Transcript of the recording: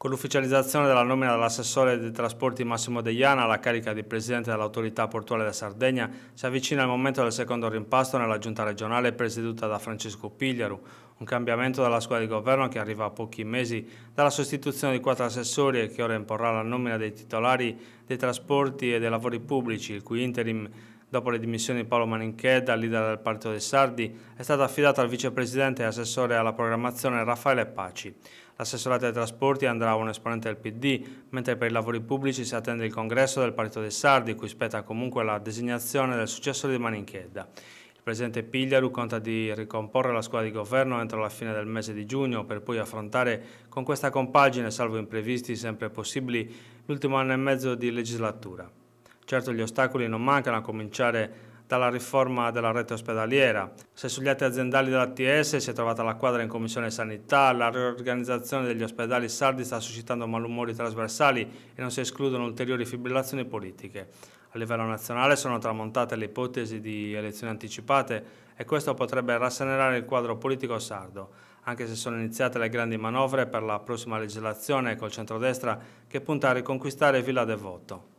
Con l'ufficializzazione della nomina dell'assessore dei trasporti Massimo Deiana alla carica di presidente dell'autorità portuale della Sardegna si avvicina il momento del secondo rimpasto nella giunta regionale presieduta da Francesco Pigliaru, un cambiamento della scuola di governo che arriva a pochi mesi dalla sostituzione di quattro assessori e che ora imporrà la nomina dei titolari dei trasporti e dei lavori pubblici, il cui interim Dopo le dimissioni di Paolo Maninchè leader del Partito dei Sardi, è stata affidata al vicepresidente e assessore alla programmazione Raffaele Paci. L'assessorato ai trasporti andrà a un esponente del PD, mentre per i lavori pubblici si attende il congresso del Partito dei Sardi, cui spetta comunque la designazione del successore di Maninchedda. Il presidente Pigliaru conta di ricomporre la squadra di governo entro la fine del mese di giugno per poi affrontare con questa compagine, salvo imprevisti sempre possibili, l'ultimo anno e mezzo di legislatura. Certo gli ostacoli non mancano a cominciare dalla riforma della rete ospedaliera. Se sugli atti aziendali dell'ATS si è trovata la quadra in Commissione Sanità, la riorganizzazione degli ospedali sardi sta suscitando malumori trasversali e non si escludono ulteriori fibrillazioni politiche. A livello nazionale sono tramontate le ipotesi di elezioni anticipate e questo potrebbe rasserenare il quadro politico sardo, anche se sono iniziate le grandi manovre per la prossima legislazione col centrodestra che punta a riconquistare Villa del Voto.